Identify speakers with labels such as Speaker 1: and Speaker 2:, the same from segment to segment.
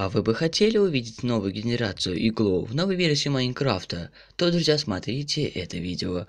Speaker 1: А вы бы хотели увидеть новую генерацию иглу в новой версии Майнкрафта, то, друзья, смотрите это видео.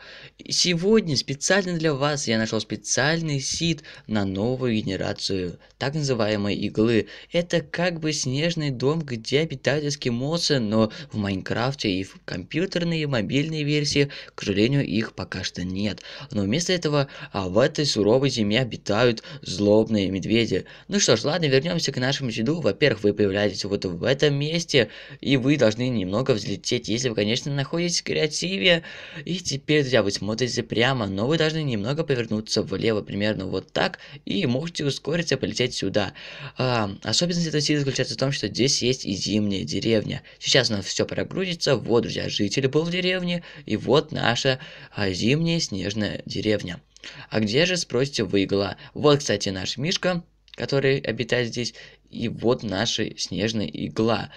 Speaker 1: Сегодня специально для вас я нашел специальный сид на новую генерацию так называемой иглы. Это как бы снежный дом, где обитают эскимосы, но в Майнкрафте и в компьютерной и мобильной версии, к сожалению, их пока что нет. Но вместо этого а в этой суровой зиме обитают злобные медведи. Ну что ж, ладно, вернемся к нашему сиду. Во-первых, вы появляетесь находитесь вот в этом месте, и вы должны немного взлететь, если вы, конечно, находитесь в креативе. И теперь, друзья, вы смотрите прямо, но вы должны немного повернуться влево, примерно вот так, и можете ускориться полететь сюда. А, особенность этой серии заключается в том, что здесь есть и зимняя деревня. Сейчас у нас все прогрузится, вот, друзья, житель был в деревне, и вот наша а, зимняя снежная деревня. А где же, спросите вы игла? Вот, кстати, наш Мишка, который обитает здесь, и вот наша снежная игла.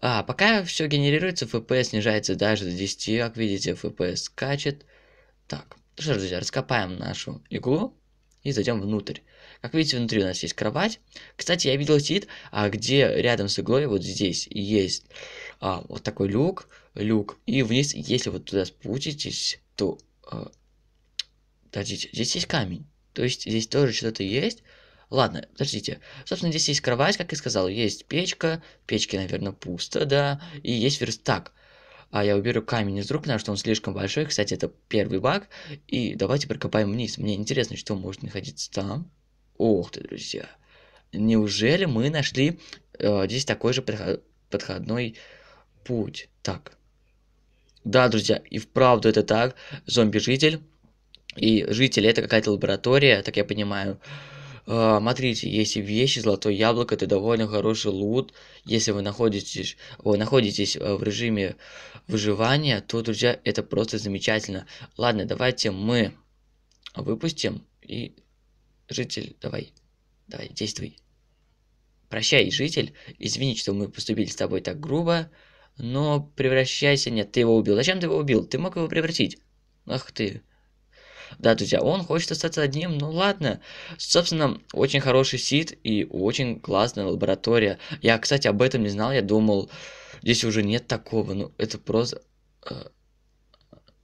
Speaker 1: А, пока все генерируется, FPS снижается даже до 10, как видите, FPS скачет. Так, ну что ж, друзья, раскопаем нашу иглу и зайдем внутрь. Как видите, внутри у нас есть кровать. Кстати, я видел сид, а где рядом с иглой, вот здесь есть а, вот такой люк, люк. И вниз, если вы туда спуститесь, то... А, подождите, здесь есть камень. То есть здесь тоже что-то есть. Ладно, подождите. Собственно, здесь есть кровать, как я сказал. Есть печка. Печки, наверное, пусто, да. И есть верстак. А я уберу камень из рук, потому что он слишком большой. Кстати, это первый баг. И давайте прокопаем вниз. Мне интересно, что может находиться там. Ох ты, друзья. Неужели мы нашли э, здесь такой же подход подходной путь? Так. Да, друзья, и вправду это так. Зомби-житель. И жители это какая-то лаборатория, так я понимаю. Э, смотрите, если вещи, золотое яблоко, это довольно хороший лут. Если вы находитесь, вы находитесь э, в режиме выживания, то, друзья, это просто замечательно. Ладно, давайте мы выпустим. И, житель, давай, давай, действуй. Прощай, житель. Извини, что мы поступили с тобой так грубо, но превращайся... Нет, ты его убил. Зачем ты его убил? Ты мог его превратить. Ах ты. Да, друзья, а он хочет остаться одним, ну ладно. Собственно, очень хороший сид и очень классная лаборатория. Я, кстати, об этом не знал, я думал, здесь уже нет такого, ну это просто... Э,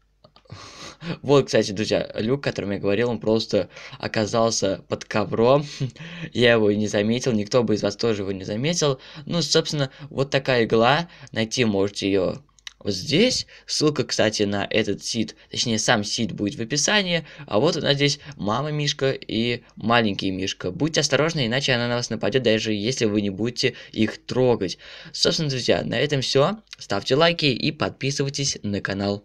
Speaker 1: вот, кстати, друзья, Люк, о котором я говорил, он просто оказался под ковром. я его и не заметил, никто бы из вас тоже его не заметил. Ну, собственно, вот такая игла. Найти можете ее вот здесь ссылка, кстати, на этот сид, точнее сам сид будет в описании, а вот она здесь мама мишка и маленький мишка. Будьте осторожны, иначе она на вас нападет, даже если вы не будете их трогать. Собственно, друзья, на этом все. Ставьте лайки и подписывайтесь на канал